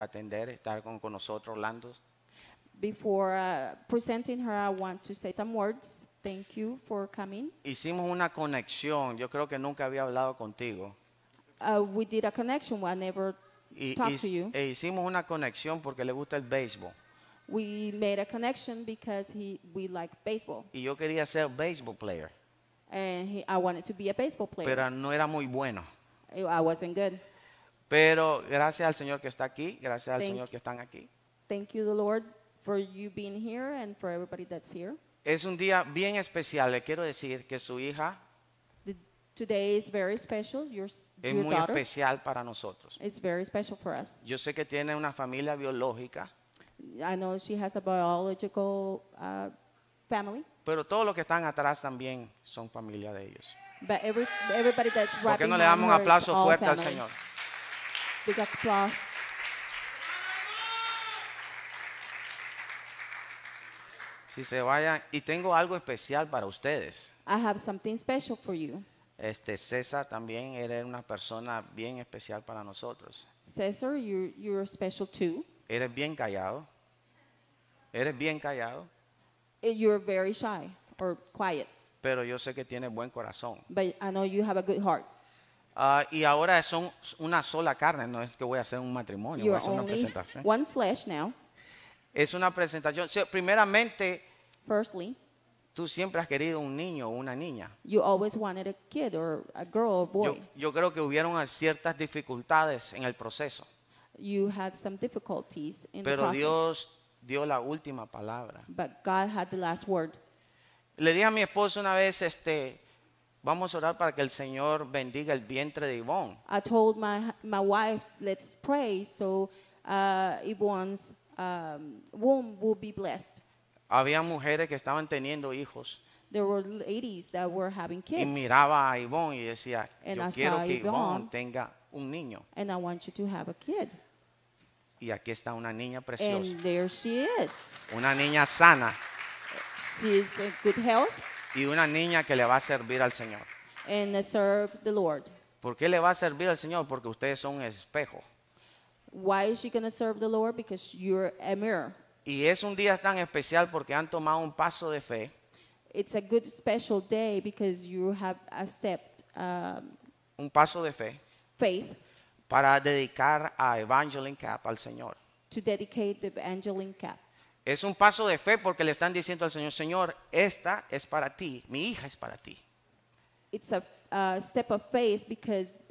atender, estar con, nosotros, Orlando. Before uh, presenting her, I want to say some words. Thank you for coming. Hicimos una conexión. Yo creo que nunca había hablado contigo. Uh, we did a connection. I never y, talked to you. E hicimos una conexión porque le gusta el béisbol. We made a connection because he, we like baseball. Y yo quería ser baseball player. And I wanted to be a baseball player. Pero no era muy bueno. I wasn't good. Pero gracias al Señor que está aquí, gracias al Señor que están aquí. Thank you, the Lord, for you being here and for everybody that's here. Es un día bien especial. Le quiero decir que su hija The, today is very special. Your, es muy especial para nosotros. It's very special for us. Yo sé que tiene una familia biológica, I know she has a biological uh, family, pero todos los que están atrás también son familia de ellos. but every, everybody that's ¿Por qué no le damos un aplauso fuerte al Señor? Big class. Si se vayan, y tengo algo especial para ustedes. I have something special for you. Este César también era una persona bien especial para nosotros. Cesar, you, you're special too. Eres bien callado. Eres bien callado. Eh, you're very shy or quiet, Pero yo sé que tiene buen corazón. but I know you have a good heart. Ah, y ahora son una sola carne, no es que voy a hacer un matrimonio, voy a hacer una presentación. Es una presentación. primeramente, tú siempre has querido un niño o una niña. Yo, creo que hubieron ciertas dificultades en el proceso. Pero Dios dio la última palabra. Le dije a mi esposo una vez, este, Vamos a orar para que el Señor bendiga el vientre de Ivonne. I told my, my wife, let's pray so uh, Yvonne's um, womb will be blessed. Había mujeres que estaban teniendo hijos. There were ladies that were having kids. Y miraba a Ivonne y decía, And yo I quiero que Ivonne tenga un niño. And I want you to have a kid. Y aquí está una niña preciosa. And there she is. Una niña sana. She's in good health y una niña que le va a servir al Señor. And serve the Lord. ¿Por qué le va a servir al Señor? Porque ustedes son espejo. Why is she going to serve the Lord? Because you're a mirror. Y es un día tan especial porque han tomado un paso de fe. It's a good special day because you have a step, um, un paso de fe. Faith. Para dedicar a Evangeline Cap al Señor. To dedicate the Evangeline Cap. Es un paso de fe porque le están diciendo al Señor, Señor, esta es para ti, mi hija es para ti. step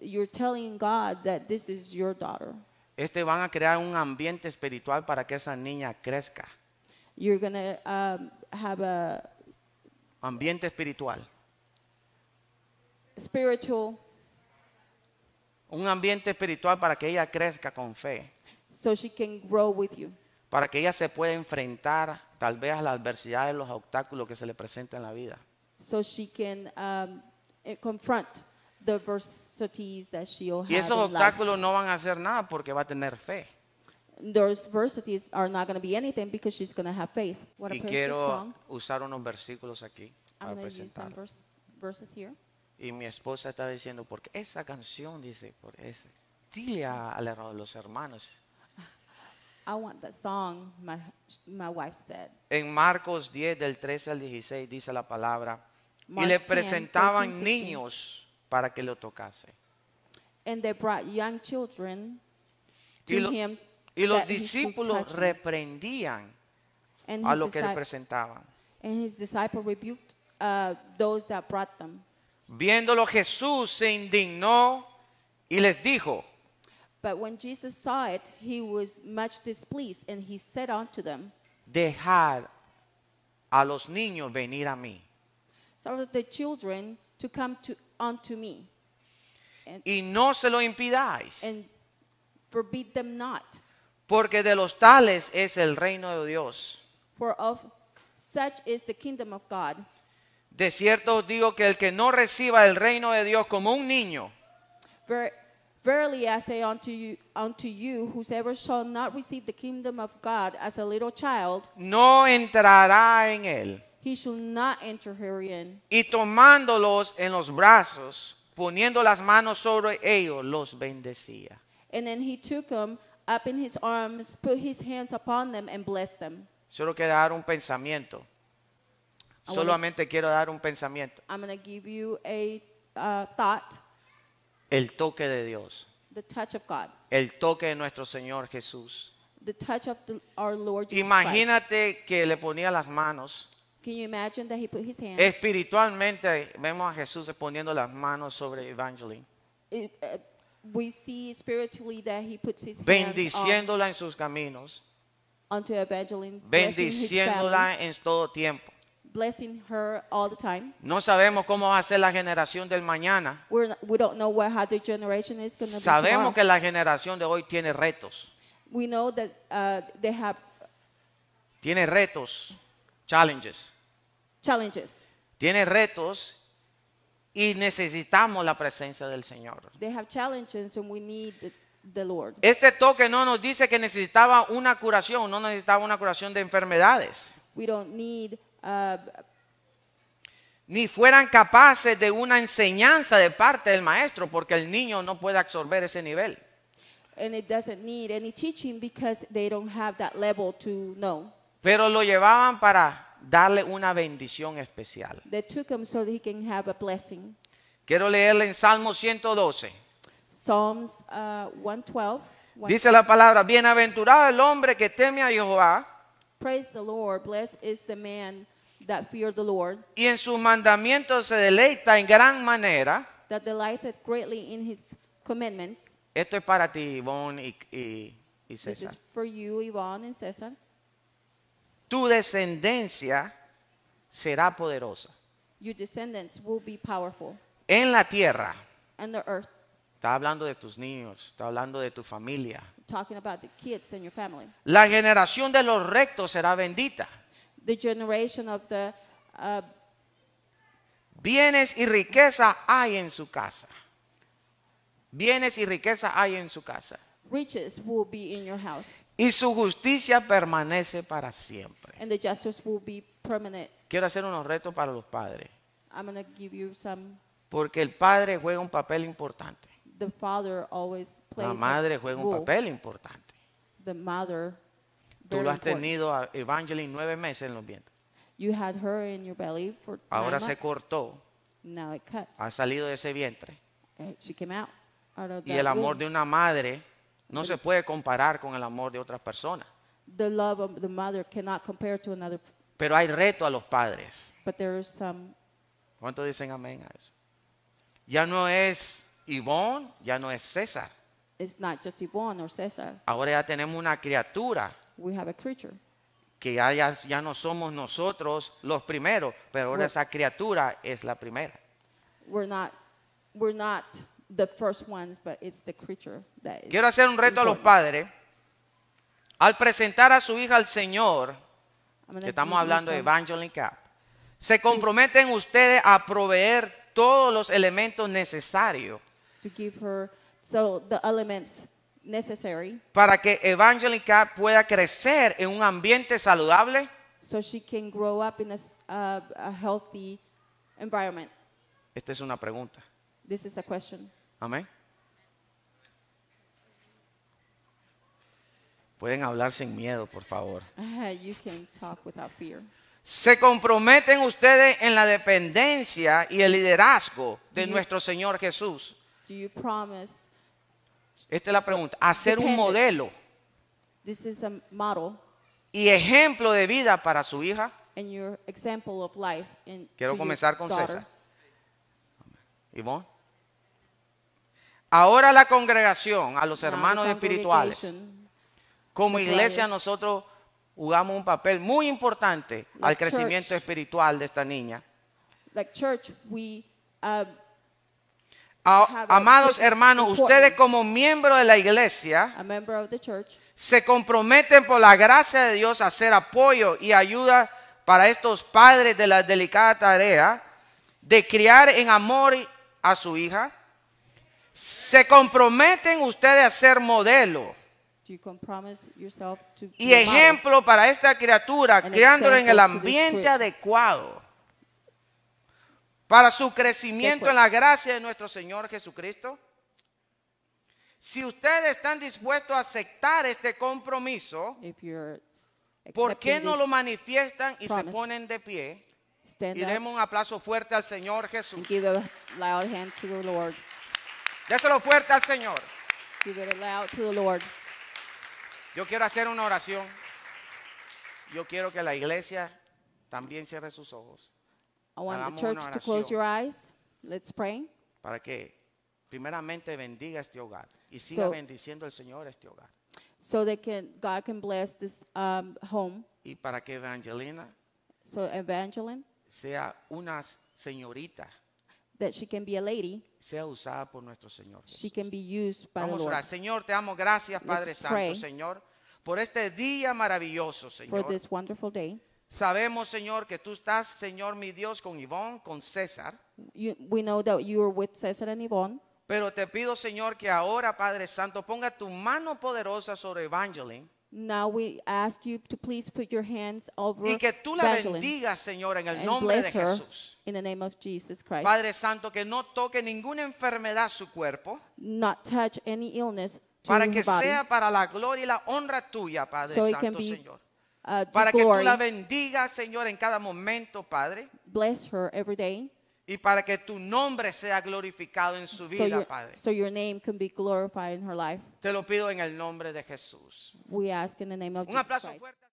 you're telling God that this is your daughter. Este van a crear un ambiente espiritual para que esa niña crezca. You're um, have a ambiente espiritual. Un ambiente espiritual para que ella crezca con fe. So she can grow with you para que ella se pueda enfrentar tal vez a las adversidades, los obstáculos que se le presentan en la vida. Y esos obstáculos no van a hacer nada porque va a tener fe. y quiero usar unos versículos aquí para presentar. y mi esposa está diciendo, porque esa canción dice, por ese. Dile a los hermanos en Marcos 10 del 13 al 16 dice la palabra, y le presentaban niños para que lo tocase. young children to y, y los discípulos reprendían a lo que le presentaban. his rebuked uh, those that brought them. Viéndolo Jesús se indignó y les dijo, But when Jesus saw it, he was much displeased, and he said unto them, "Dejar a los niños venir a mí. So the children to come to, unto me. And, y no se lo impidáis. And forbid them not. Porque de los tales es el reino de Dios. For of such is the kingdom of God. De cierto os digo que el que no reciba el reino de Dios como un niño, Verily I say unto you, unto you, whosoever shall not receive the kingdom of God as a little child, no entrará en él. He shall not enter herein. Y tomándolos en los brazos, poniendo las manos sobre ellos, los bendecía. And then he took them up in his arms, put his hands upon them, and blessed them. Solo quiero dar un pensamiento. Solamente quiero dar un pensamiento. I'm going to give you a uh, thought. El toque de Dios. El toque de nuestro Señor Jesús. Imagínate que le ponía las manos. Espiritualmente vemos a Jesús poniendo las manos sobre Evangeline. Bendiciéndola en sus caminos. Bendiciéndola en todo tiempo blessing her No sabemos cómo va a ser la generación del mañana. Sabemos que la generación de hoy tiene retos. we know that uh, they have Tiene retos, challenges. challenges. Tiene retos y necesitamos la presencia del Señor. They have challenges, and we need the Lord. Este toque no nos dice que necesitaba una curación, no necesitaba una curación de enfermedades. We don't need Uh, ni fueran capaces de una enseñanza de parte del maestro, porque el niño no puede absorber ese nivel. Pero lo llevaban para darle una bendición especial. Quiero leerle en Salmo 112. Uh, Dice la palabra, bienaventurado el hombre que teme a Jehová Praise the Lord. Blessed is the man that fear the Lord. Y en sus mandamientos se deleita en gran manera. That delighteth greatly in his commandments. Esto es para ti, Ivonne y, y, y César. This is for you, Ivonne and César. Tu descendencia será poderosa. Your descendants will be powerful. En la tierra. And the earth Está hablando de tus niños, está hablando de tu familia. La generación de los rectos será bendita. Uh, Bienes y riqueza hay en su casa. Bienes y riqueza hay en su casa. Y su justicia permanece para siempre. Quiero hacer unos retos para los padres. Porque el padre juega un papel importante. La madre juega un papel importante. Tú lo has tenido a Evangeline nueve meses en los vientres. You had her in your belly for Ahora se cortó, Now it cuts. ha salido de ese vientre. Eh, y el amor de una madre no se puede comparar con el amor de otras personas. The love of the mother cannot compare to another. Pero hay reto a los padres. But ¿Cuántos dicen amén a eso? Ya no es Yvonne ya no es César. not just or Ahora ya tenemos una criatura We have a creature. que ya, ya, no somos nosotros los primeros, pero ahora esa criatura es la primera. We're not, we're not the first ones, but it's the creature that Quiero hacer un reto a los padres. Al presentar a su hija al Señor, que estamos hablando de Evangelical Evangeline se comprometen ustedes a proveer todos los elementos necesarios para que Evangelica pueda crecer en un ambiente saludable. so Esta es una pregunta. Amén. Pueden hablar sin miedo, por favor. Se comprometen ustedes en la dependencia y el liderazgo de nuestro Señor Jesús. Esta es la pregunta. Hacer un modelo this y ejemplo de vida para su hija. Quiero comenzar con César. Ahora la congregación, a los hermanos espirituales, como iglesia nosotros jugamos un papel muy importante al crecimiento espiritual de esta niña. Uh, amados hermanos, ustedes como miembros de la iglesia se comprometen por la gracia de Dios a hacer apoyo y ayuda para estos padres de la delicada tarea de criar en amor a su hija. Se comprometen ustedes a ser modelo y ejemplo para esta criatura, criándola en el ambiente adecuado para su crecimiento en la gracia de nuestro Señor Jesucristo? Si ustedes están dispuestos a aceptar este compromiso, ¿por qué no lo manifiestan y se ponen de pie? y demos un aplauso fuerte al Señor Jesús. Déselo fuerte al Señor. Yo quiero hacer una oración. Yo quiero que la iglesia también cierre sus ojos. I want the church to close your eyes. Let's pray. para que primeramente bendiga este hogar y siga So- bendiciendo el Señor este hogar. so that can, God can bless this um, home. Y para que Evangelina So, Evangeline, sea una señorita, that she can be a lady, sea usada por nuestro Señor. she can be used by Vamos Lord orar. Señor, te gracias, Padre Let's Santo, pray. Señor, por este día maravilloso, for this wonderful day. Sabemos, Señor, que tú estás, Señor mi Dios, con Ivón, con César. we know that you are with César and Pero te pido, Señor, que ahora, Padre Santo, ponga tu mano poderosa sobre Evangeline. Now we ask you to please put your hands over Y que tú la bendiga, bendigas, Señor, en el nombre de Jesús. in the name of Jesus Christ. Padre Santo, que no toque ninguna enfermedad su cuerpo, Not touch any illness para que sea para la gloria y la honra tuya, Padre Santo, Señor. Uh, para que tú la bendigas, Señor, en cada momento, Padre. Bless her every day. Y para que tu nombre sea glorificado en su vida, Padre. so your name can be glorified in her life. Te lo pido en el nombre de Jesús. We ask in the name of Un Jesus aplauso fuerte.